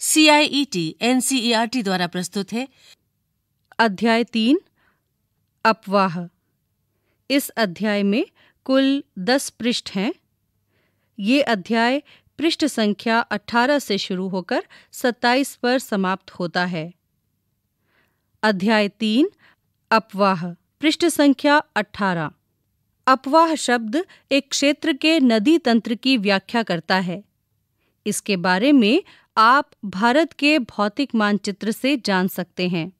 CIET NCERT e e द्वारा प्रस्तुत है अध्याय तीन अपवाह इस अध्याय में कुल दस पृष्ठ हैं ये अध्याय पृष्ठ संख्या 18 से शुरू होकर 27 पर समाप्त होता है अध्याय तीन अपवाह पृष्ठ संख्या 18 अपवाह शब्द एक क्षेत्र के नदी तंत्र की व्याख्या करता है इसके बारे में आप भारत के भौतिक मानचित्र से जान सकते हैं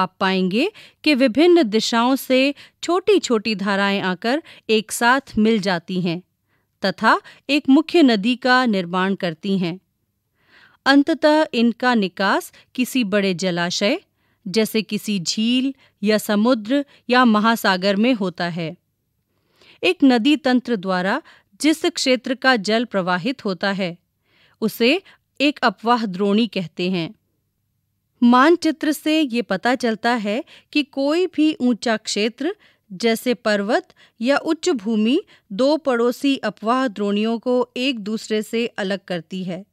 आप पाएंगे कि विभिन्न दिशाओं से छोटी छोटी धाराएं आकर एक साथ मिल जाती हैं तथा एक मुख्य नदी का निर्माण करती हैं अंततः इनका निकास किसी बड़े जलाशय जैसे किसी झील या समुद्र या महासागर में होता है एक नदी तंत्र द्वारा जिस क्षेत्र का जल प्रवाहित होता है उसे एक अपवाह द्रोणी कहते हैं मानचित्र से ये पता चलता है कि कोई भी ऊंचा क्षेत्र जैसे पर्वत या उच्च भूमि दो पड़ोसी अपवाह द्रोणियों को एक दूसरे से अलग करती है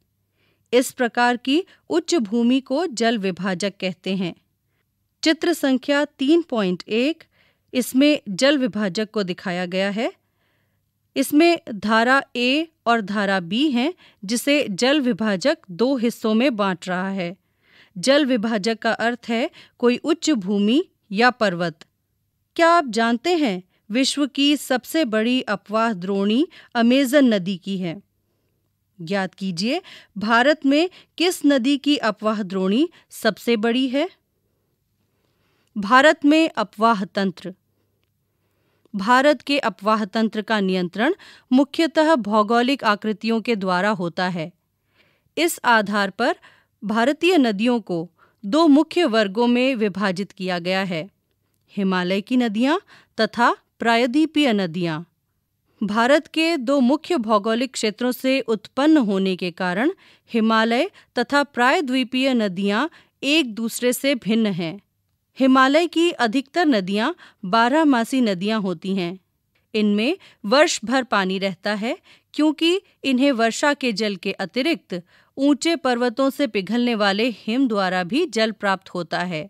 इस प्रकार की उच्च भूमि को जल विभाजक कहते हैं चित्र संख्या 3.1 इसमें जल विभाजक को दिखाया गया है इसमें धारा ए और धारा बी हैं जिसे जल विभाजक दो हिस्सों में बांट रहा है जल विभाजक का अर्थ है कोई उच्च भूमि या पर्वत क्या आप जानते हैं विश्व की सबसे बड़ी अपवाह द्रोणी अमेजन नदी की है ज्ञात कीजिए भारत में किस नदी की अपवाह द्रोणी सबसे बड़ी है भारत में अपवाह तंत्र भारत के अपवाह तंत्र का नियंत्रण मुख्यतः भौगोलिक आकृतियों के द्वारा होता है इस आधार पर भारतीय नदियों को दो मुख्य वर्गों में विभाजित किया गया है हिमालय की नदियाँ तथा प्रायद्वीपीय नदियाँ भारत के दो मुख्य भौगोलिक क्षेत्रों से उत्पन्न होने के कारण हिमालय तथा प्रायद्वीपीय नदियाँ एक दूसरे से भिन्न हैं हिमालय की अधिकतर नदियाँ बारहमासी नदियाँ होती हैं इनमें वर्ष भर पानी रहता है क्योंकि इन्हें वर्षा के जल के अतिरिक्त ऊंचे पर्वतों से पिघलने वाले हिम द्वारा भी जल प्राप्त होता है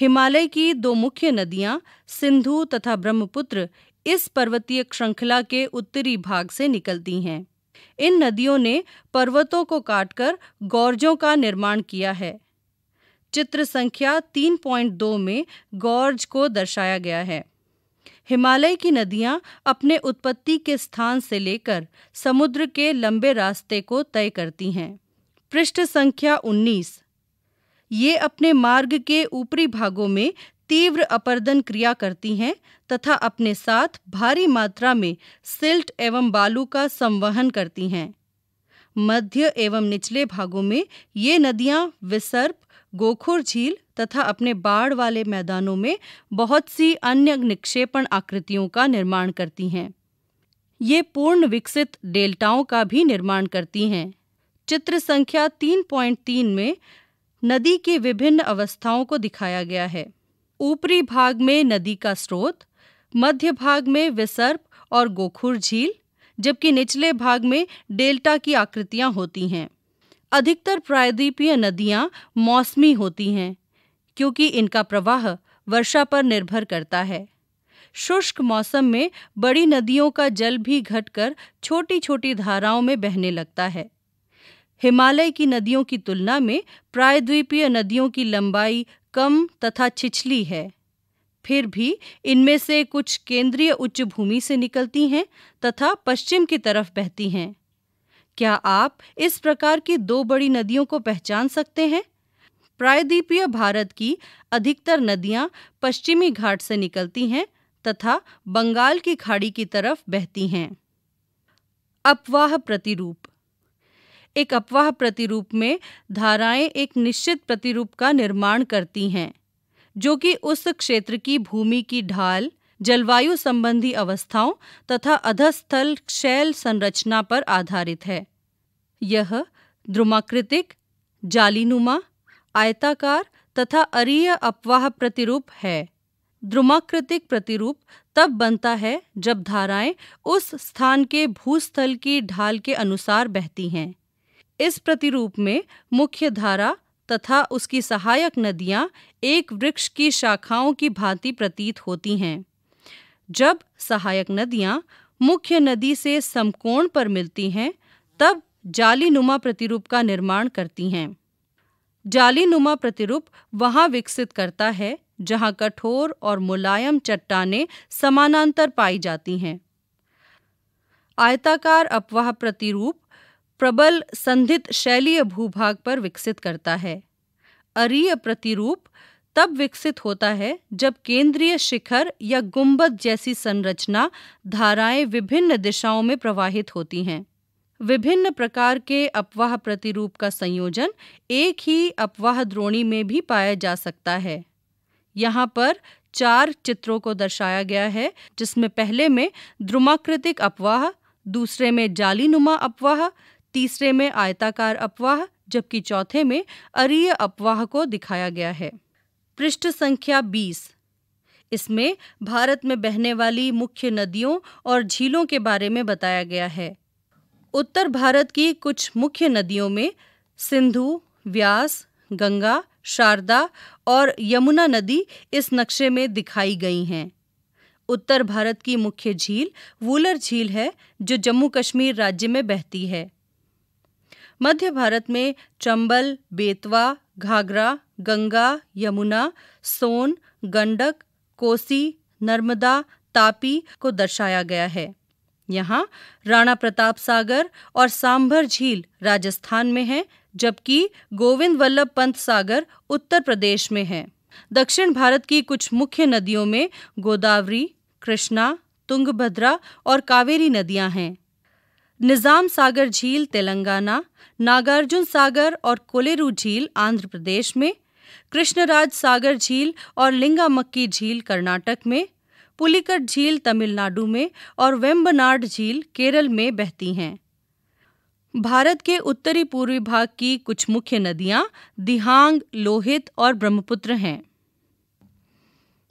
हिमालय की दो मुख्य नदियाँ सिंधु तथा ब्रह्मपुत्र इस पर्वतीय श्रृंखला के उत्तरी भाग से निकलती हैं इन नदियों ने पर्वतों को काटकर गौरजों का निर्माण किया है चित्र संख्या 3.2 में गौर्ज को दर्शाया गया है हिमालय की नदियां अपने उत्पत्ति के स्थान से लेकर समुद्र के लंबे रास्ते को तय करती हैं पृष्ठ संख्या 19 ये अपने मार्ग के ऊपरी भागों में तीव्र अपर्दन क्रिया करती हैं तथा अपने साथ भारी मात्रा में सिल्ट एवं बालू का संवहन करती हैं मध्य एवं निचले भागों में ये नदियाँ विसर्प गोखुर झील तथा अपने बाढ़ वाले मैदानों में बहुत सी अन्य निक्षेपण आकृतियों का निर्माण करती हैं ये पूर्ण विकसित डेल्टाओं का भी निर्माण करती हैं चित्र संख्या 3.3 में नदी की विभिन्न अवस्थाओं को दिखाया गया है ऊपरी भाग में नदी का स्रोत मध्य भाग में विसर्प और गोखुर झील जबकि निचले भाग में डेल्टा की आकृतियां होती हैं अधिकतर प्रायद्वीपीय नदियां मौसमी होती हैं क्योंकि इनका प्रवाह वर्षा पर निर्भर करता है शुष्क मौसम में बड़ी नदियों का जल भी घटकर छोटी छोटी धाराओं में बहने लगता है हिमालय की नदियों की तुलना में प्रायद्वीपीय नदियों की लंबाई कम तथा छिछली है फिर भी इनमें से कुछ केंद्रीय उच्च भूमि से निकलती हैं तथा पश्चिम की तरफ बहती हैं क्या आप इस प्रकार की दो बड़ी नदियों को पहचान सकते हैं प्रायद्वीपीय भारत की अधिकतर नदियां पश्चिमी घाट से निकलती हैं तथा बंगाल की खाड़ी की तरफ बहती हैं अपवाह प्रतिरूप एक अपवाह प्रतिरूप में धाराएं एक निश्चित प्रतिरूप का निर्माण करती हैं जो कि उस क्षेत्र की भूमि की ढाल जलवायु संबंधी अवस्थाओं तथा अधस्थल शैल संरचना पर आधारित है यह द्रुमाकृतिक जालीनुमा आयताकार तथा अरीय अपवाह प्रतिरूप है द्रुमाकृतिक प्रतिरूप तब बनता है जब धाराएं उस स्थान के भूस्थल की ढाल के अनुसार बहती हैं इस प्रतिरूप में मुख्य धारा तथा उसकी सहायक नदियाँ एक वृक्ष की शाखाओं की भांति प्रतीत होती हैं जब सहायक नदियाँ मुख्य नदी से समकोण पर मिलती हैं तब जालीनुमा प्रतिरूप का निर्माण करती हैं जालीनुमा प्रतिरूप वहाँ विकसित करता है जहाँ कठोर और मुलायम चट्टाने समानांतर पाई जाती हैं आयताकार अपवाह प्रतिरूप प्रबल संधित शैलीय भूभाग पर विकसित करता है अरीय प्रतिरूप तब विकसित होता है जब केंद्रीय शिखर या गुंबद जैसी संरचना धाराएं विभिन्न दिशाओं में प्रवाहित होती हैं विभिन्न प्रकार के अपवाह प्रतिरूप का संयोजन एक ही अपवाह द्रोणी में भी पाया जा सकता है यहाँ पर चार चित्रों को दर्शाया गया है जिसमें पहले में द्रुमाकृतिक अपवाह दूसरे में जालीनुमा अपवाह तीसरे में आयताकार अपवाह जबकि चौथे में अरीय अपवाह को दिखाया गया है पृष्ठ संख्या 20 इसमें भारत में बहने वाली मुख्य नदियों और झीलों के बारे में बताया गया है उत्तर भारत की कुछ मुख्य नदियों में सिंधु व्यास गंगा शारदा और यमुना नदी इस नक्शे में दिखाई गई हैं उत्तर भारत की मुख्य झील वूलर झील है जो जम्मू कश्मीर राज्य में बहती है मध्य भारत में चंबल बेतवा घाघरा गंगा यमुना सोन गंडक कोसी नर्मदा तापी को दर्शाया गया है यहाँ राणा प्रताप सागर और सांभर झील राजस्थान में है जबकि गोविंद वल्लभ पंत सागर उत्तर प्रदेश में है दक्षिण भारत की कुछ मुख्य नदियों में गोदावरी कृष्णा तुंगभद्रा और कावेरी नदियां हैं निज़ाम सागर झील तेलंगाना नागार्जुन सागर और कोलेरू झील आंध्र प्रदेश में कृष्णराज सागर झील और लिंगामक्की झील कर्नाटक में पुलिकट झील तमिलनाडु में और वेम्बनाड झील केरल में बहती हैं भारत के उत्तरी पूर्वी भाग की कुछ मुख्य नदियां दिहांग लोहित और ब्रह्मपुत्र हैं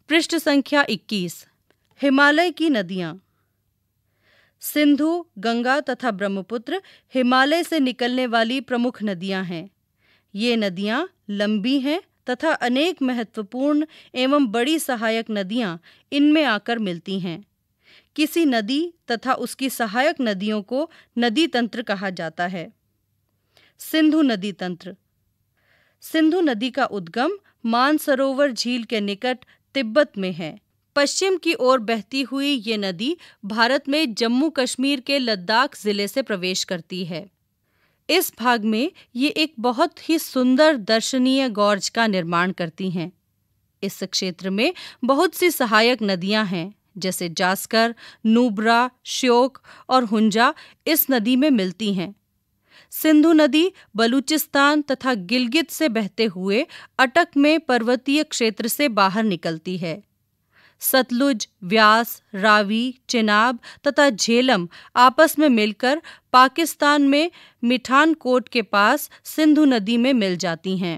पृष्ठ संख्या 21 हिमालय की नदियां सिंधु गंगा तथा ब्रह्मपुत्र हिमालय से निकलने वाली प्रमुख नदियां हैं ये नदियां लंबी हैं तथा अनेक महत्वपूर्ण एवं बड़ी सहायक नदियां इनमें आकर मिलती हैं किसी नदी तथा उसकी सहायक नदियों को नदी तंत्र कहा जाता है सिंधु नदी तंत्र सिंधु नदी का उद्गम मानसरोवर झील के निकट तिब्बत में है पश्चिम की ओर बहती हुई ये नदी भारत में जम्मू कश्मीर के लद्दाख ज़िले से प्रवेश करती है इस भाग में ये एक बहुत ही सुंदर दर्शनीय गौर्ज का निर्माण करती हैं इस क्षेत्र में बहुत सी सहायक नदियां हैं जैसे जास्कर नूबरा श्योक और हुंजा इस नदी में मिलती हैं सिंधु नदी बलूचिस्तान तथा गिलगित से बहते हुए अटक में पर्वतीय क्षेत्र से बाहर निकलती है सतलुज व्यास रावी चिनाब तथा झेलम आपस में मिलकर पाकिस्तान में मिठानकोट के पास सिंधु नदी में मिल जाती हैं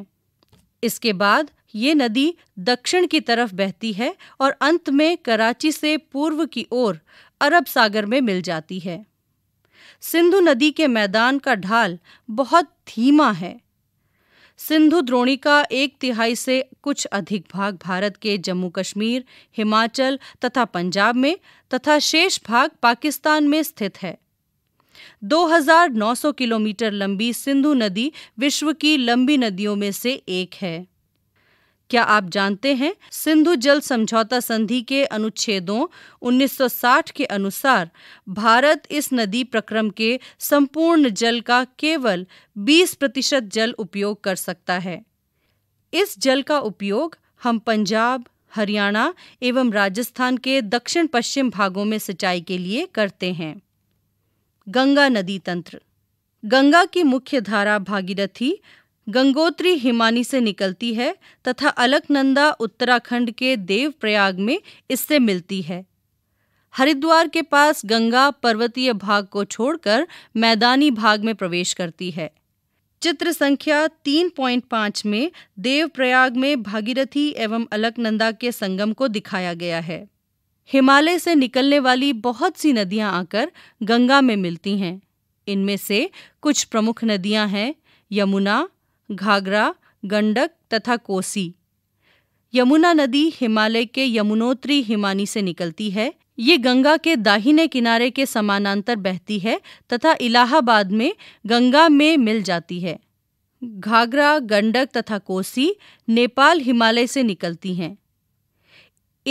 इसके बाद ये नदी दक्षिण की तरफ बहती है और अंत में कराची से पूर्व की ओर अरब सागर में मिल जाती है सिंधु नदी के मैदान का ढाल बहुत धीमा है सिंधु द्रोणिका एक तिहाई से कुछ अधिक भाग भारत के जम्मू कश्मीर हिमाचल तथा पंजाब में तथा शेष भाग पाकिस्तान में स्थित है 2,900 किलोमीटर लंबी सिंधु नदी विश्व की लंबी नदियों में से एक है क्या आप जानते हैं सिंधु जल समझौता संधि के अनुच्छेदों 1960 के अनुसार भारत इस नदी प्रक्रम के संपूर्ण जल का केवल 20 प्रतिशत जल उपयोग कर सकता है इस जल का उपयोग हम पंजाब हरियाणा एवं राजस्थान के दक्षिण पश्चिम भागों में सिंचाई के लिए करते हैं गंगा नदी तंत्र गंगा की मुख्य धारा भागीरथी गंगोत्री हिमानी से निकलती है तथा अलकनंदा उत्तराखंड के देवप्रयाग में इससे मिलती है हरिद्वार के पास गंगा पर्वतीय भाग को छोड़कर मैदानी भाग में प्रवेश करती है चित्र संख्या 3.5 में देवप्रयाग में भागीरथी एवं अलकनंदा के संगम को दिखाया गया है हिमालय से निकलने वाली बहुत सी नदियां आकर गंगा में मिलती हैं इनमें से कुछ प्रमुख नदियां हैं यमुना घाघरा गंडक तथा कोसी यमुना नदी हिमालय के यमुनोत्री हिमानी से निकलती है ये गंगा के दाहिने किनारे के समानांतर बहती है तथा इलाहाबाद में गंगा में मिल जाती है घाघरा गंडक तथा कोसी नेपाल हिमालय से निकलती हैं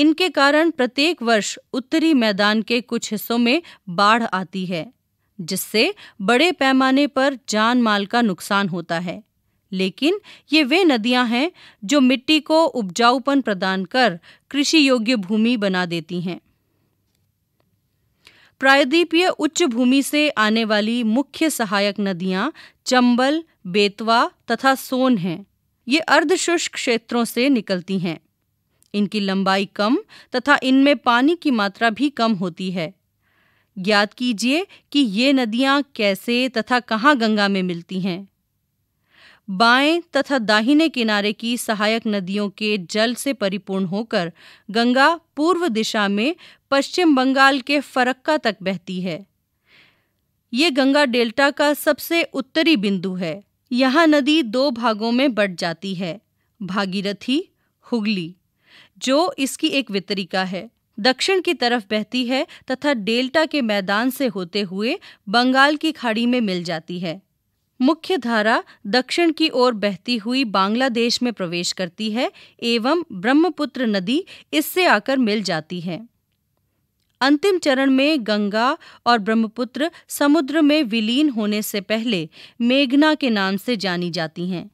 इनके कारण प्रत्येक वर्ष उत्तरी मैदान के कुछ हिस्सों में बाढ़ आती है जिससे बड़े पैमाने पर जान माल का नुकसान होता है लेकिन ये वे नदियां हैं जो मिट्टी को उपजाऊपन प्रदान कर कृषि योग्य भूमि बना देती हैं प्रायद्वीपीय उच्च भूमि से आने वाली मुख्य सहायक नदियां चंबल बेतवा तथा सोन हैं ये अर्धशुष्क क्षेत्रों से निकलती हैं इनकी लंबाई कम तथा इनमें पानी की मात्रा भी कम होती है ज्ञात कीजिए कि ये नदियां कैसे तथा कहाँ गंगा में मिलती हैं बाएं तथा दाहिने किनारे की सहायक नदियों के जल से परिपूर्ण होकर गंगा पूर्व दिशा में पश्चिम बंगाल के फरक्का तक बहती है ये गंगा डेल्टा का सबसे उत्तरी बिंदु है यहाँ नदी दो भागों में बट जाती है भागीरथी हुगली जो इसकी एक वितरिका है दक्षिण की तरफ बहती है तथा डेल्टा के मैदान से होते हुए बंगाल की खाड़ी में मिल जाती है मुख्य धारा दक्षिण की ओर बहती हुई बांग्लादेश में प्रवेश करती है एवं ब्रह्मपुत्र नदी इससे आकर मिल जाती है अंतिम चरण में गंगा और ब्रह्मपुत्र समुद्र में विलीन होने से पहले मेघना के नाम से जानी जाती हैं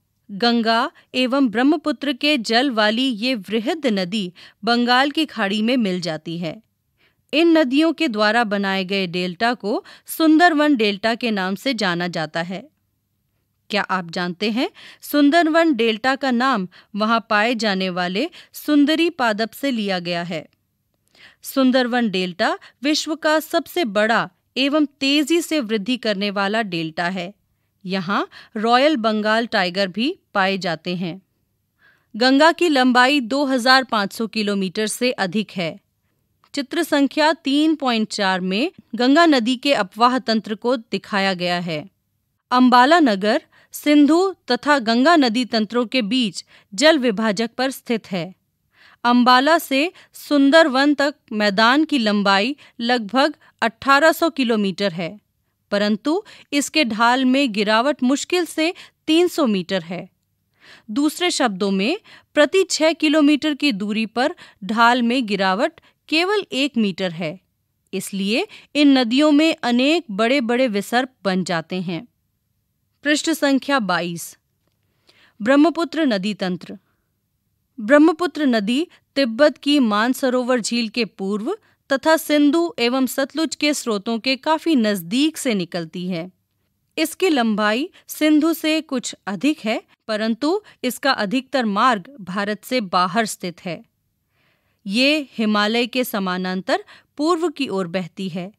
गंगा एवं ब्रह्मपुत्र के जल वाली ये वृहद नदी बंगाल की खाड़ी में मिल जाती है इन नदियों के द्वारा बनाए गए डेल्टा को सुंदरवन डेल्टा के नाम से जाना जाता है क्या आप जानते हैं सुंदरवन डेल्टा का नाम वहां पाए जाने वाले सुंदरी पादप से लिया गया है सुंदरवन डेल्टा विश्व का सबसे बड़ा एवं तेजी से वृद्धि करने वाला डेल्टा है यहाँ रॉयल बंगाल टाइगर भी पाए जाते हैं गंगा की लंबाई 2500 किलोमीटर से अधिक है चित्र संख्या 3.4 में गंगा नदी के अपवाह तंत्र को दिखाया गया है अंबाला नगर सिंधु तथा गंगा नदी तंत्रों के बीच जल विभाजक पर स्थित है अंबाला से सुंदरवन तक मैदान की लंबाई लगभग 1800 किलोमीटर है परंतु इसके ढाल में गिरावट मुश्किल से 300 मीटर है दूसरे शब्दों में प्रति 6 किलोमीटर की दूरी पर ढाल में गिरावट केवल एक मीटर है इसलिए इन नदियों में अनेक बड़े बड़े विसर्प बन जाते हैं पृष्ठ संख्या 22 ब्रह्मपुत्र नदी तंत्र ब्रह्मपुत्र नदी तिब्बत की मानसरोवर झील के पूर्व तथा सिंधु एवं सतलुज के स्रोतों के काफी नजदीक से निकलती है इसकी लंबाई सिंधु से कुछ अधिक है परंतु इसका अधिकतर मार्ग भारत से बाहर स्थित है ये हिमालय के समानांतर पूर्व की ओर बहती है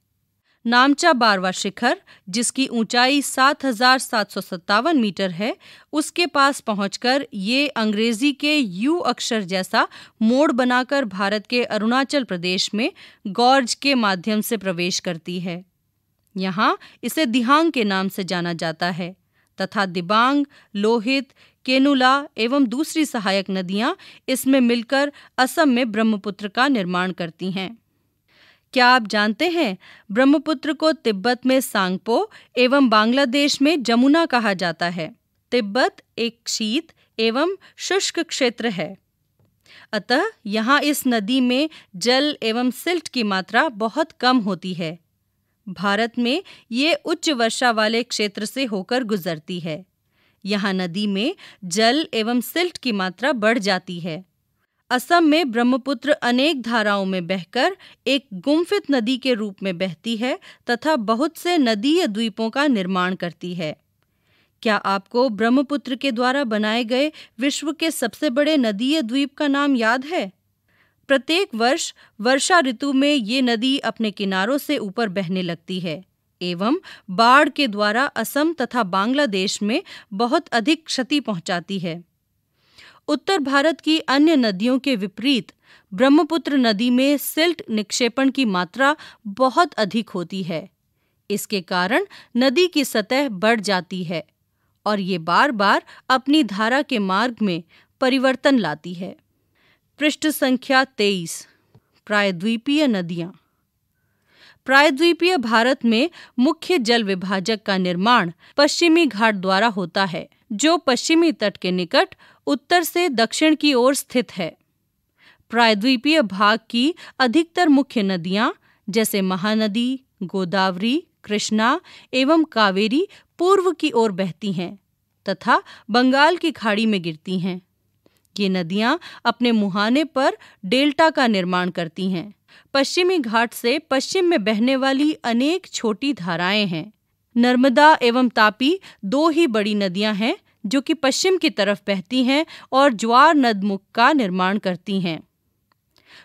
नामचा बारवा शिखर जिसकी ऊंचाई सात हजार सात सौ सत्तावन मीटर है उसके पास पहुंचकर ये अंग्रेजी के यू अक्षर जैसा मोड़ बनाकर भारत के अरुणाचल प्रदेश में गौर्ज के माध्यम से प्रवेश करती है यहाँ इसे दिहांग के नाम से जाना जाता है तथा दिबांग लोहित केनुला एवं दूसरी सहायक नदियाँ इसमें मिलकर असम में ब्रह्मपुत्र का निर्माण करती हैं क्या आप जानते हैं ब्रह्मपुत्र को तिब्बत में सांगपो एवं बांग्लादेश में जमुना कहा जाता है तिब्बत एक शीत एवं शुष्क क्षेत्र है अतः यहाँ इस नदी में जल एवं सिल्ट की मात्रा बहुत कम होती है भारत में ये उच्च वर्षा वाले क्षेत्र से होकर गुजरती है यहाँ नदी में जल एवं सिल्ट की मात्रा बढ़ जाती है असम में ब्रह्मपुत्र अनेक धाराओं में बहकर एक गुम्फित नदी के रूप में बहती है तथा बहुत से नदीय द्वीपों का निर्माण करती है क्या आपको ब्रह्मपुत्र के द्वारा बनाए गए विश्व के सबसे बड़े नदीय द्वीप का नाम याद है प्रत्येक वर्ष वर्षा ऋतु में ये नदी अपने किनारों से ऊपर बहने लगती है एवं बाढ़ के द्वारा असम तथा बांग्लादेश में बहुत अधिक क्षति पहुंचाती है उत्तर भारत की अन्य नदियों के विपरीत ब्रह्मपुत्र नदी में सिल्ट निक्षेपण की मात्रा बहुत अधिक होती है इसके कारण नदी की सतह बढ़ जाती है और ये बार बार अपनी धारा के मार्ग में परिवर्तन लाती है पृष्ठ संख्या तेईस प्रायद्वीपीय नदियाँ प्रायद्वीपीय भारत में मुख्य जल विभाजक का निर्माण पश्चिमी घाट द्वारा होता है जो पश्चिमी तट के निकट उत्तर से दक्षिण की ओर स्थित है प्रायद्वीपीय भाग की अधिकतर मुख्य नदियां जैसे महानदी गोदावरी कृष्णा एवं कावेरी पूर्व की ओर बहती हैं तथा बंगाल की खाड़ी में गिरती हैं ये नदियां अपने मुहाने पर डेल्टा का निर्माण करती हैं पश्चिमी घाट से पश्चिम में बहने वाली अनेक छोटी धाराएं हैं नर्मदा एवं तापी दो ही बड़ी नदियां हैं जो कि पश्चिम की तरफ बहती हैं और ज्वार नदमुख का निर्माण करती हैं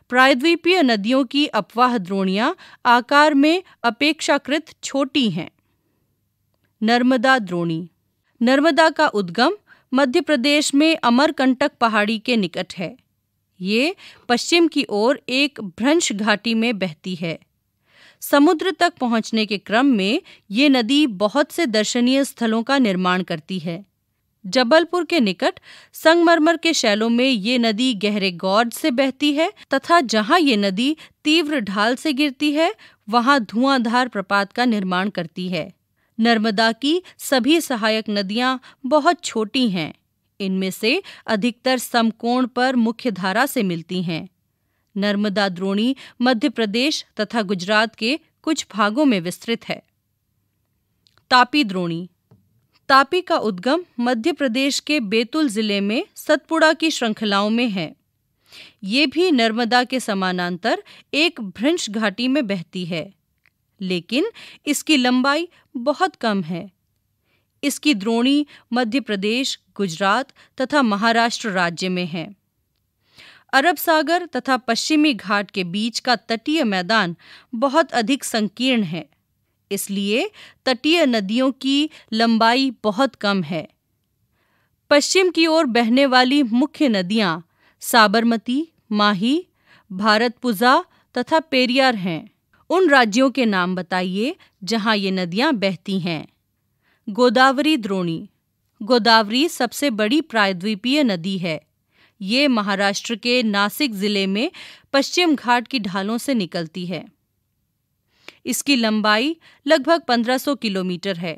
प्रायद्वीपीय नदियों की अपवाह द्रोणियां आकार में अपेक्षाकृत छोटी हैं नर्मदा द्रोणी नर्मदा का उद्गम मध्य प्रदेश में अमरकंटक पहाड़ी के निकट है ये पश्चिम की ओर एक भ्रंश घाटी में बहती है समुद्र तक पहुंचने के क्रम में ये नदी बहुत से दर्शनीय स्थलों का निर्माण करती है जबलपुर के निकट संगमरमर के शैलों में ये नदी गहरे गौर से बहती है तथा जहाँ ये नदी तीव्र ढाल से गिरती है वहाँ धुआंधार प्रपात का निर्माण करती है नर्मदा की सभी सहायक नदियाँ बहुत छोटी हैं इनमें से अधिकतर समकोण पर मुख्य धारा से मिलती हैं नर्मदा द्रोणी मध्य प्रदेश तथा गुजरात के कुछ भागों में विस्तृत है तापी द्रोणी तापी का उद्गम मध्य प्रदेश के बेतुल जिले में सतपुड़ा की श्रृंखलाओं में है ये भी नर्मदा के समानांतर एक भ्रंश घाटी में बहती है लेकिन इसकी लंबाई बहुत कम है इसकी द्रोणी मध्य प्रदेश गुजरात तथा महाराष्ट्र राज्य में है अरब सागर तथा पश्चिमी घाट के बीच का तटीय मैदान बहुत अधिक संकीर्ण है इसलिए तटीय नदियों की लंबाई बहुत कम है पश्चिम की ओर बहने वाली मुख्य नदियाँ साबरमती माही भारतपुजा तथा पेरियार हैं उन राज्यों के नाम बताइए जहाँ ये नदियाँ बहती हैं गोदावरी द्रोणी गोदावरी सबसे बड़ी प्रायद्वीपीय नदी है ये महाराष्ट्र के नासिक ज़िले में पश्चिम घाट की ढालों से निकलती है इसकी लंबाई लगभग 1500 किलोमीटर है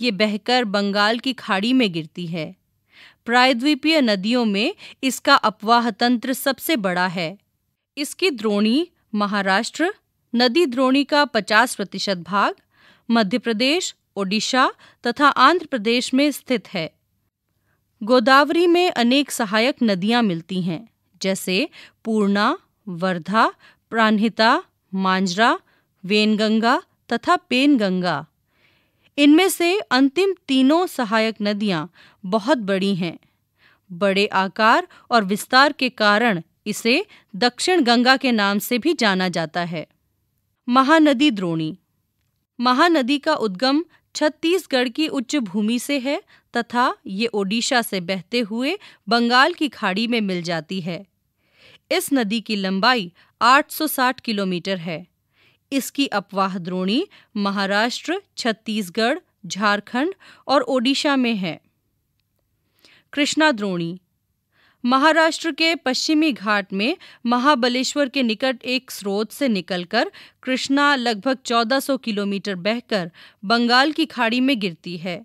ये बहकर बंगाल की खाड़ी में गिरती है प्रायद्वीपीय नदियों में इसका अपवाह तंत्र सबसे बड़ा है इसकी द्रोणी महाराष्ट्र नदी द्रोणी का 50 प्रतिशत भाग मध्य प्रदेश ओडिशा तथा आंध्र प्रदेश में स्थित है गोदावरी में अनेक सहायक नदियाँ मिलती हैं जैसे पूर्णा वर्धा प्राणहिता मांजरा वेनगंगा तथा पेनगंगा इनमें से अंतिम तीनों सहायक नदियाँ बहुत बड़ी हैं बड़े आकार और विस्तार के कारण इसे दक्षिण गंगा के नाम से भी जाना जाता है महानदी द्रोणी महानदी का उद्गम छत्तीसगढ़ की उच्च भूमि से है तथा ये ओडिशा से बहते हुए बंगाल की खाड़ी में मिल जाती है इस नदी की लंबाई 860 किलोमीटर है इसकी अपवाह द्रोणी महाराष्ट्र छत्तीसगढ़ झारखंड और ओडिशा में है कृष्णा द्रोणी महाराष्ट्र के पश्चिमी घाट में महाबलेश्वर के निकट एक स्रोत से निकलकर कृष्णा लगभग 1400 किलोमीटर बहकर बंगाल की खाड़ी में गिरती है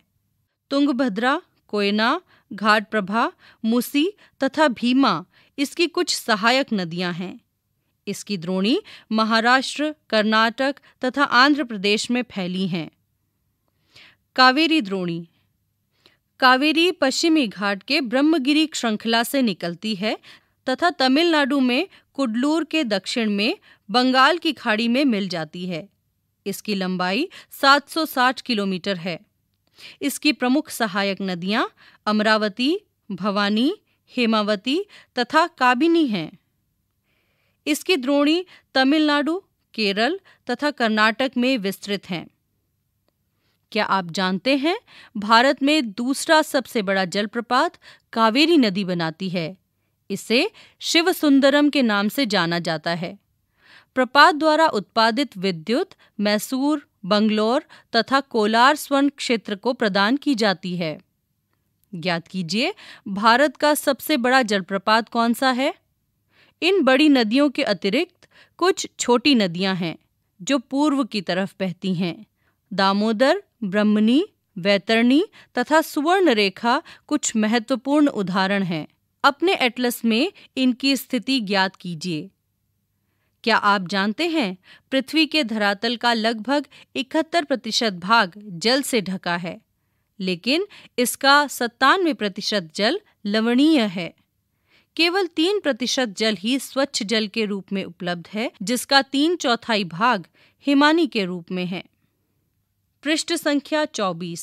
तुंगभद्रा कोयना घाट प्रभा मुसी तथा भीमा इसकी कुछ सहायक नदियां हैं इसकी द्रोणी महाराष्ट्र कर्नाटक तथा आंध्र प्रदेश में फैली हैं कावेरी द्रोणी कावेरी पश्चिमी घाट के ब्रह्मगिरी श्रृंखला से निकलती है तथा तमिलनाडु में कुडलूर के दक्षिण में बंगाल की खाड़ी में मिल जाती है इसकी लंबाई 760 किलोमीटर है इसकी प्रमुख सहायक नदियां अमरावती भवानी हेमावती तथा काबिनी हैं इसकी द्रोणी तमिलनाडु केरल तथा कर्नाटक में विस्तृत हैं क्या आप जानते हैं भारत में दूसरा सबसे बड़ा जलप्रपात कावेरी नदी बनाती है इसे शिव सुंदरम के नाम से जाना जाता है प्रपात द्वारा उत्पादित विद्युत मैसूर बंगलोर तथा कोलार स्वर्ण क्षेत्र को प्रदान की जाती है ज्ञात कीजिए भारत का सबसे बड़ा जलप्रपात कौन सा है इन बड़ी नदियों के अतिरिक्त कुछ छोटी नदियां हैं जो पूर्व की तरफ बहती हैं दामोदर ब्रह्मणी वैतरणी तथा सुवर्ण रेखा कुछ महत्वपूर्ण उदाहरण हैं अपने एटलस में इनकी स्थिति ज्ञात कीजिए क्या आप जानते हैं पृथ्वी के धरातल का लगभग 71 प्रतिशत भाग जल से ढका है लेकिन इसका सत्तानवे प्रतिशत जल लवणीय है केवल तीन प्रतिशत जल ही स्वच्छ जल के रूप में उपलब्ध है जिसका तीन चौथाई भाग हिमानी के रूप में है पृष्ठ संख्या 24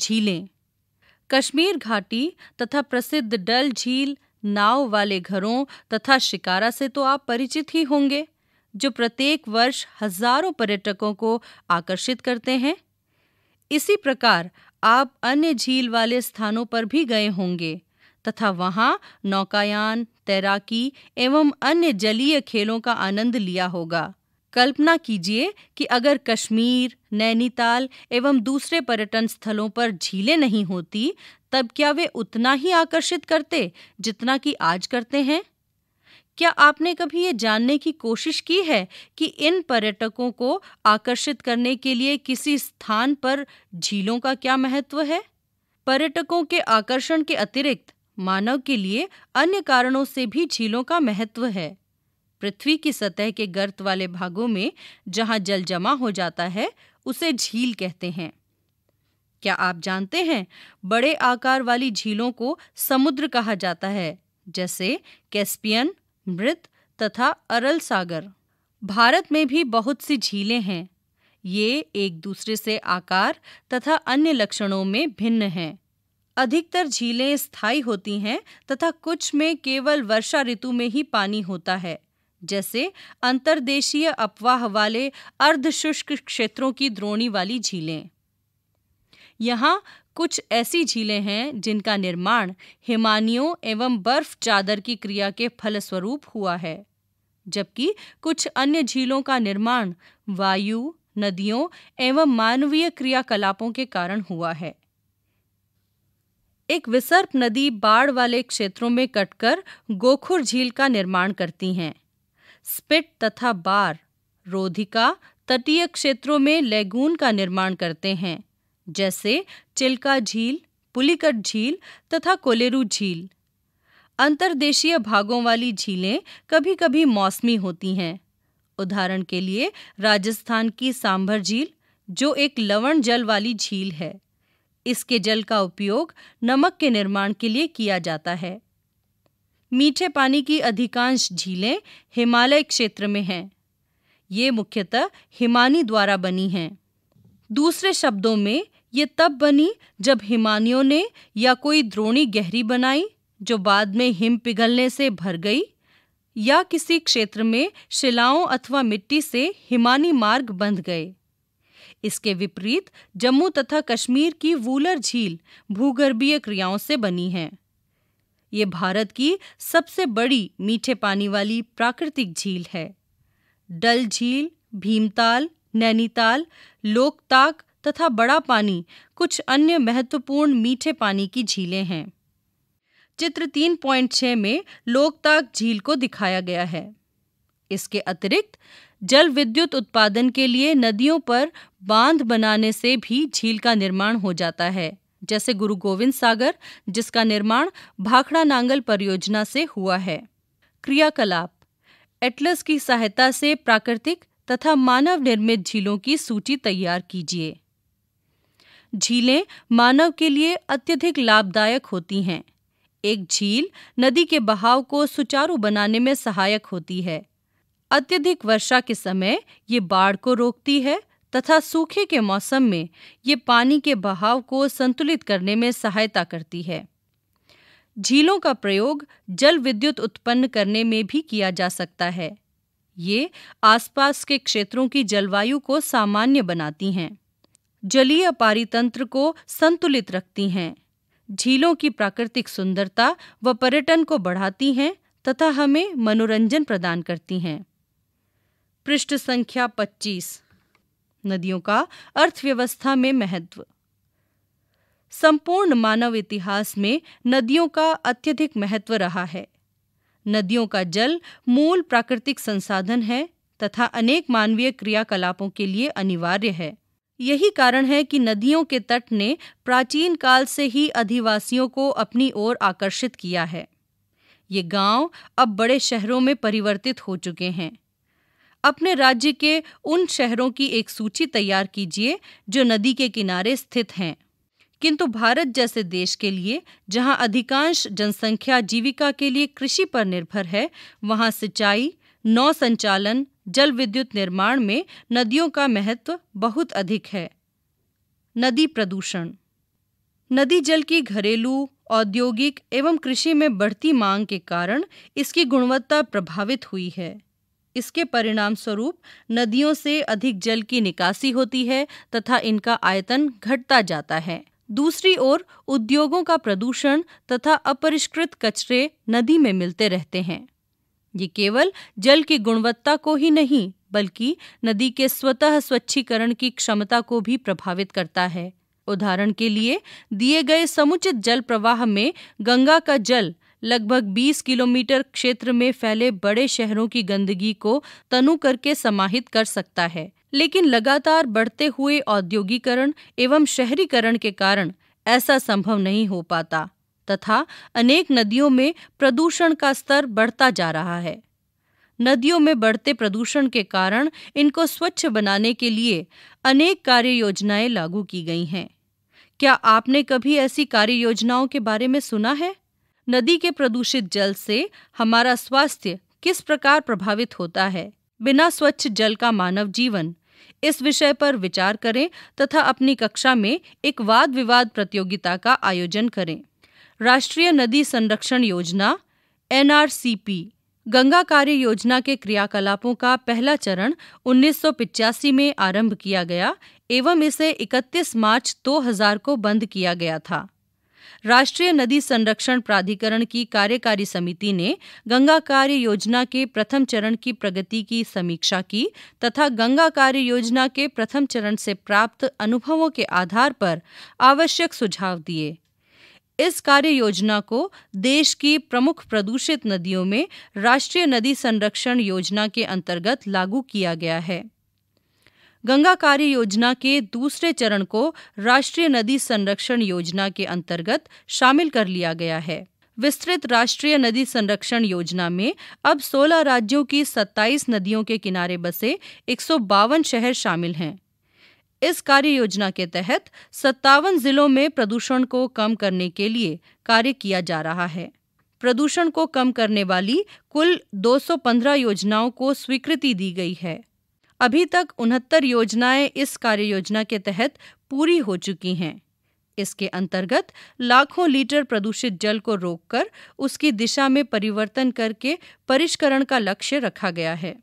झीलें कश्मीर घाटी तथा प्रसिद्ध डल झील नाव वाले घरों तथा शिकारा से तो आप परिचित ही होंगे जो प्रत्येक वर्ष हजारों पर्यटकों को आकर्षित करते हैं इसी प्रकार आप अन्य झील वाले स्थानों पर भी गए होंगे तथा वहां नौकायान तैराकी एवं अन्य जलीय खेलों का आनंद लिया होगा कल्पना कीजिए कि अगर कश्मीर नैनीताल एवं दूसरे पर्यटन स्थलों पर झीलें नहीं होती तब क्या वे उतना ही आकर्षित करते जितना कि आज करते हैं क्या आपने कभी ये जानने की कोशिश की है कि इन पर्यटकों को आकर्षित करने के लिए किसी स्थान पर झीलों का क्या महत्व है पर्यटकों के आकर्षण के अतिरिक्त मानव के लिए अन्य कारणों से भी झीलों का महत्व है पृथ्वी की सतह के गर्त वाले भागों में जहां जल जमा हो जाता है उसे झील कहते हैं क्या आप जानते हैं बड़े आकार वाली झीलों को समुद्र कहा जाता है जैसे कैस्पियन मृत तथा अरल सागर भारत में भी बहुत सी झीलें हैं ये एक दूसरे से आकार तथा अन्य लक्षणों में भिन्न हैं अधिकतर झीलें स्थायी होती हैं तथा कुछ में केवल वर्षा ऋतु में ही पानी होता है जैसे अंतर्देशीय अपवाह वाले अर्धशुष्क क्षेत्रों की द्रोणी वाली झीलें यहाँ कुछ ऐसी झीलें हैं जिनका निर्माण हिमानियों एवं बर्फ चादर की क्रिया के फलस्वरूप हुआ है जबकि कुछ अन्य झीलों का निर्माण वायु नदियों एवं मानवीय क्रियाकलापों के कारण हुआ है एक विसर्प नदी बाढ़ वाले क्षेत्रों में कटकर गोखुर झील का निर्माण करती हैं स्पिट तथा बार रोधिका तटीय क्षेत्रों में लेगून का निर्माण करते हैं जैसे चिल्का झील पुलिकट झील तथा कोलेरू झील अंतर्देशीय भागों वाली झीलें कभी कभी मौसमी होती हैं उदाहरण के लिए राजस्थान की सांभर झील जो एक लवण जल वाली झील है इसके जल का उपयोग नमक के निर्माण के लिए किया जाता है मीठे पानी की अधिकांश झीलें हिमालय क्षेत्र में हैं ये मुख्यतः हिमानी द्वारा बनी हैं दूसरे शब्दों में ये तब बनी जब हिमानियों ने या कोई द्रोणी गहरी बनाई जो बाद में हिम पिघलने से भर गई या किसी क्षेत्र में शिलाओं अथवा मिट्टी से हिमानी मार्ग बंध गए इसके विपरीत जम्मू तथा कश्मीर की वूलर झील भूगर्भीय क्रियाओं से बनी है ये भारत की सबसे बड़ी मीठे पानी वाली प्राकृतिक झील है डल झील भीमताल नैनीताल लोकताक तथा बड़ा पानी कुछ अन्य महत्वपूर्ण मीठे पानी की झीलें हैं चित्र 3.6 में लोकताक झील को दिखाया गया है इसके अतिरिक्त जल विद्युत उत्पादन के लिए नदियों पर बांध बनाने से भी झील का निर्माण हो जाता है जैसे गुरु गोविंद सागर जिसका निर्माण भाखड़ा नांगल परियोजना से हुआ है क्रियाकलाप एटलस की सहायता से प्राकृतिक तथा मानव निर्मित झीलों की सूची तैयार कीजिए झीलें मानव के लिए अत्यधिक लाभदायक होती हैं एक झील नदी के बहाव को सुचारू बनाने में सहायक होती है अत्यधिक वर्षा के समय ये बाढ़ को रोकती है तथा सूखे के मौसम में ये पानी के बहाव को संतुलित करने में सहायता करती है झीलों का प्रयोग जल विद्युत उत्पन्न करने में भी किया जा सकता है ये आसपास के क्षेत्रों की जलवायु को सामान्य बनाती हैं जलीय पारितंत्र को संतुलित रखती हैं झीलों की प्राकृतिक सुंदरता व पर्यटन को बढ़ाती हैं तथा हमें मनोरंजन प्रदान करती हैं पृष्ठ संख्या 25 नदियों का अर्थव्यवस्था में महत्व संपूर्ण मानव इतिहास में नदियों का अत्यधिक महत्व रहा है नदियों का जल मूल प्राकृतिक संसाधन है तथा अनेक मानवीय क्रियाकलापों के लिए अनिवार्य है यही कारण है कि नदियों के तट ने प्राचीन काल से ही अधिवासियों को अपनी ओर आकर्षित किया है ये गांव अब बड़े शहरों में परिवर्तित हो चुके हैं अपने राज्य के उन शहरों की एक सूची तैयार कीजिए जो नदी के किनारे स्थित हैं किंतु भारत जैसे देश के लिए जहां अधिकांश जनसंख्या जीविका के लिए कृषि पर निर्भर है वहां सिंचाई नौ संचालन जल विद्युत निर्माण में नदियों का महत्व बहुत अधिक है नदी प्रदूषण नदी जल की घरेलू औद्योगिक एवं कृषि में बढ़ती मांग के कारण इसकी गुणवत्ता प्रभावित हुई है इसके परिणाम स्वरूप नदियों से अधिक जल की निकासी होती है तथा इनका आयतन घटता जाता है दूसरी ओर उद्योगों का प्रदूषण तथा अपरिष्कृत कचरे नदी में मिलते रहते हैं ये केवल जल की गुणवत्ता को ही नहीं बल्कि नदी के स्वतः स्वच्छीकरण की क्षमता को भी प्रभावित करता है उदाहरण के लिए दिए गए समुचित जल प्रवाह में गंगा का जल लगभग 20 किलोमीटर क्षेत्र में फैले बड़े शहरों की गंदगी को तनु करके समाहित कर सकता है लेकिन लगातार बढ़ते हुए औद्योगिकरण एवं शहरीकरण के कारण ऐसा संभव नहीं हो पाता तथा अनेक नदियों में प्रदूषण का स्तर बढ़ता जा रहा है नदियों में बढ़ते प्रदूषण के कारण इनको स्वच्छ बनाने के लिए अनेक कार्य योजनाएं लागू की गई हैं क्या आपने कभी ऐसी कार्य योजनाओं के बारे में सुना है नदी के प्रदूषित जल से हमारा स्वास्थ्य किस प्रकार प्रभावित होता है बिना स्वच्छ जल का मानव जीवन इस विषय पर विचार करें तथा अपनी कक्षा में एक वाद विवाद प्रतियोगिता का आयोजन करें राष्ट्रीय नदी संरक्षण योजना एन गंगा कार्य योजना के क्रियाकलापों का पहला चरण उन्नीस में आरंभ किया गया एवं इसे 31 मार्च 2000 को बंद किया गया था राष्ट्रीय नदी संरक्षण प्राधिकरण की कार्यकारी समिति ने गंगा कार्य योजना के प्रथम चरण की प्रगति की समीक्षा की तथा गंगा कार्य योजना के प्रथम चरण से प्राप्त अनुभवों के आधार पर आवश्यक सुझाव दिए इस कार्य योजना को देश की प्रमुख प्रदूषित नदियों में राष्ट्रीय नदी संरक्षण योजना के अंतर्गत लागू किया गया है गंगा कार्य योजना के दूसरे चरण को राष्ट्रीय नदी संरक्षण योजना के अंतर्गत शामिल कर लिया गया है विस्तृत राष्ट्रीय नदी संरक्षण योजना में अब 16 राज्यों की 27 नदियों के किनारे बसे एक शहर शामिल हैं इस कार्य योजना के तहत सत्तावन जिलों में प्रदूषण को कम करने के लिए कार्य किया जा रहा है प्रदूषण को कम करने वाली कुल 215 योजनाओं को स्वीकृति दी गई है अभी तक उनहत्तर योजनाएं इस कार्य योजना के तहत पूरी हो चुकी हैं इसके अंतर्गत लाखों लीटर प्रदूषित जल को रोककर उसकी दिशा में परिवर्तन करके परिष्करण का लक्ष्य रखा गया है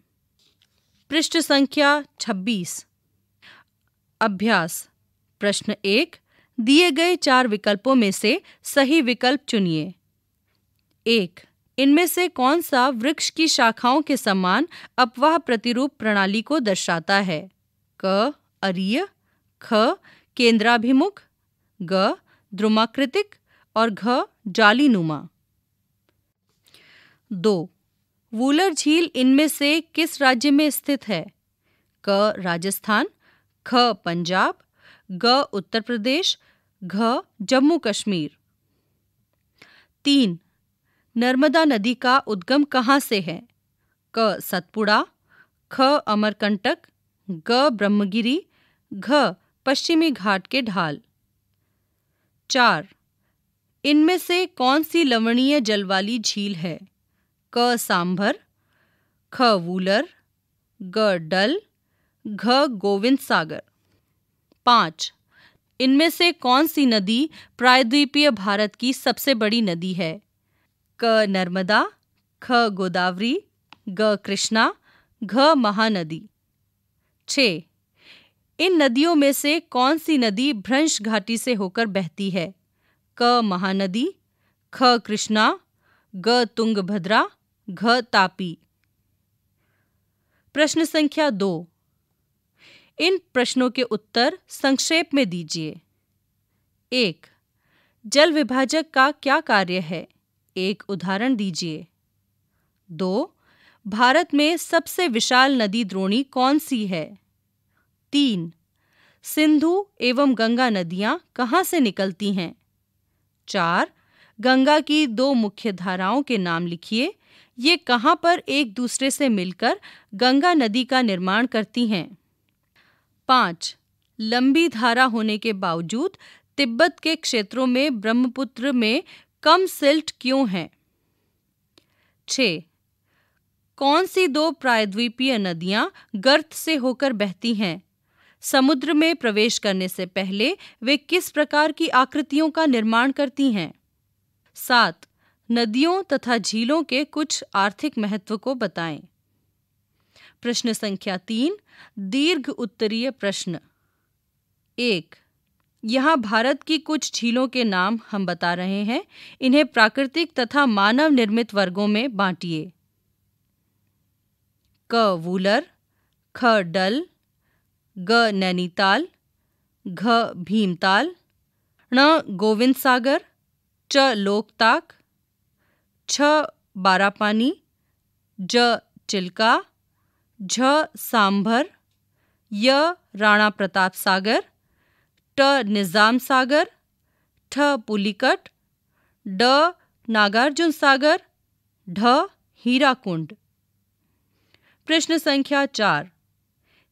पृष्ठ संख्या 26 अभ्यास प्रश्न एक दिए गए चार विकल्पों में से सही विकल्प चुनिए एक इनमें से कौन सा वृक्ष की शाखाओं के समान अपवाह प्रतिरूप प्रणाली को दर्शाता है क अरिय ख केंद्राभिमुख ग द्रुमाकृतिक और घ जालीनुमा दो वूलर झील इनमें से किस राज्य में स्थित है क राजस्थान ख पंजाब ग उत्तर प्रदेश घ जम्मू कश्मीर तीन नर्मदा नदी का उद्गम कहाँ से है क सतपुड़ा ख अमरकंटक ग ब्रह्मगिरी घ पश्चिमी घाट के ढाल चार इनमें से कौन सी लवणीय जल वाली झील है क सांभर ख वूलर ग डल घ गोविंद सागर पाँच इनमें से कौन सी नदी प्रायद्वीपीय भारत की सबसे बड़ी नदी है क नर्मदा ख गोदावरी ग कृष्णा घ महानदी छ इन नदियों में से कौन सी नदी भ्रंश घाटी से होकर बहती है क महानदी ख कृष्णा ग तुंगभद्रा घ तापी प्रश्न संख्या दो इन प्रश्नों के उत्तर संक्षेप में दीजिए एक जल विभाजक का क्या कार्य है एक उदाहरण दीजिए दो भारत में सबसे विशाल नदी द्रोणी कौन सी है तीन सिंधु एवं गंगा नदियां कहाँ से निकलती हैं चार गंगा की दो मुख्य धाराओं के नाम लिखिए ये कहाँ पर एक दूसरे से मिलकर गंगा नदी का निर्माण करती हैं पाँच लंबी धारा होने के बावजूद तिब्बत के क्षेत्रों में ब्रह्मपुत्र में कम सिल्ट क्यों है छ कौन सी दो प्रायद्वीपीय नदियां गर्त से होकर बहती हैं समुद्र में प्रवेश करने से पहले वे किस प्रकार की आकृतियों का निर्माण करती हैं सात नदियों तथा झीलों के कुछ आर्थिक महत्व को बताएं प्रश्न संख्या तीन दीर्घ उत्तरीय प्रश्न एक यहाँ भारत की कुछ झीलों के नाम हम बता रहे हैं इन्हें प्राकृतिक तथा मानव निर्मित वर्गों में बांटिए क वूलर ख डल ग नैनीताल घ भीमताल ण गोविंद सागर च लोकताक छ बारापानी ज चिल्का झ सांभर य राणा प्रताप सागर ट निज़ाम सागर ठ पुलिकट ड नागार्जुन सागर ढ हीराकुंड प्रश्न संख्या चार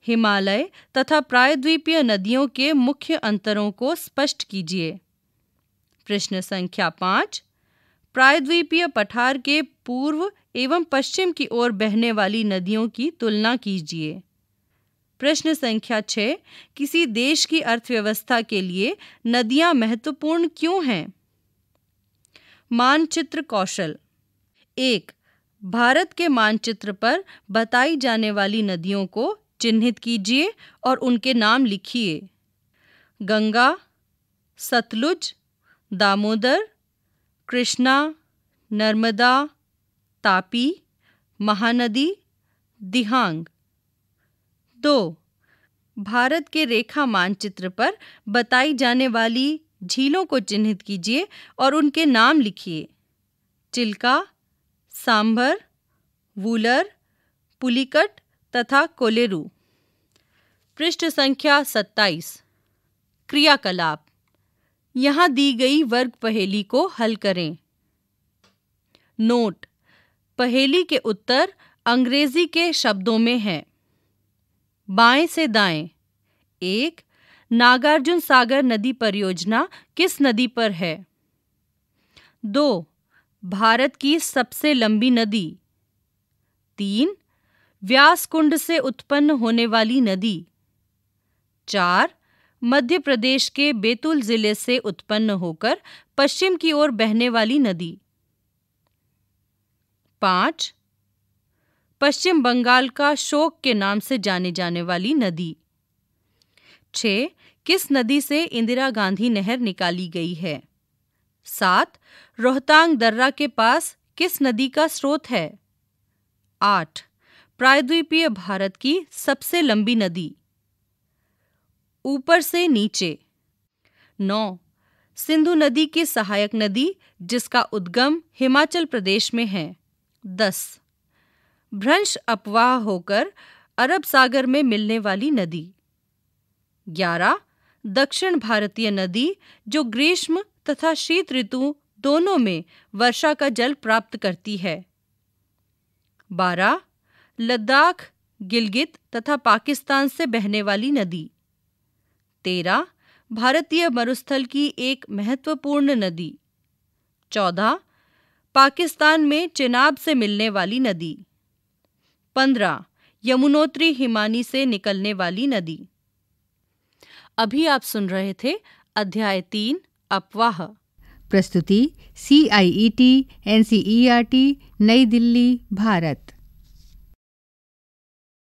हिमालय तथा प्रायद्वीपीय नदियों के मुख्य अंतरों को स्पष्ट कीजिए प्रश्न संख्या पाँच प्रायद्वीपीय पठार के पूर्व एवं पश्चिम की ओर बहने वाली नदियों की तुलना कीजिए प्रश्न संख्या छः किसी देश की अर्थव्यवस्था के लिए नदियाँ महत्वपूर्ण क्यों हैं मानचित्र कौशल एक भारत के मानचित्र पर बताई जाने वाली नदियों को चिन्हित कीजिए और उनके नाम लिखिए गंगा सतलुज दामोदर कृष्णा नर्मदा तापी महानदी दिहांग दो भारत के रेखा मानचित्र पर बताई जाने वाली झीलों को चिन्हित कीजिए और उनके नाम लिखिए चिल्का सांभर वूलर पुलिकट तथा कोलेरू पृष्ठ संख्या 27 क्रियाकलाप यहाँ दी गई वर्ग पहेली को हल करें नोट पहेली के उत्तर अंग्रेजी के शब्दों में हैं बाएं से दाएं एक नागार्जुन सागर नदी परियोजना किस नदी पर है दो भारत की सबसे लंबी नदी तीन व्यास कुंड से उत्पन्न होने वाली नदी चार मध्य प्रदेश के बेतुल जिले से उत्पन्न होकर पश्चिम की ओर बहने वाली नदी पांच पश्चिम बंगाल का शोक के नाम से जाने जाने वाली नदी छ किस नदी से इंदिरा गांधी नहर निकाली गई है सात रोहतांग दर्रा के पास किस नदी का स्रोत है आठ प्रायद्वीपीय भारत की सबसे लंबी नदी ऊपर से नीचे नौ सिंधु नदी की सहायक नदी जिसका उद्गम हिमाचल प्रदेश में है दस भ्रंश अपवाह होकर अरब सागर में मिलने वाली नदी ग्यारह दक्षिण भारतीय नदी जो ग्रीष्म तथा शीत ऋतु दोनों में वर्षा का जल प्राप्त करती है बारह लद्दाख गिलगित तथा पाकिस्तान से बहने वाली नदी तेरह भारतीय मरुस्थल की एक महत्वपूर्ण नदी चौदह पाकिस्तान में चिनाब से मिलने वाली नदी पंद्रह यमुनोत्री हिमानी से निकलने वाली नदी अभी आप सुन रहे थे अध्याय तीन अपवाह प्रस्तुति C I E T N C E R T New Delhi Bharat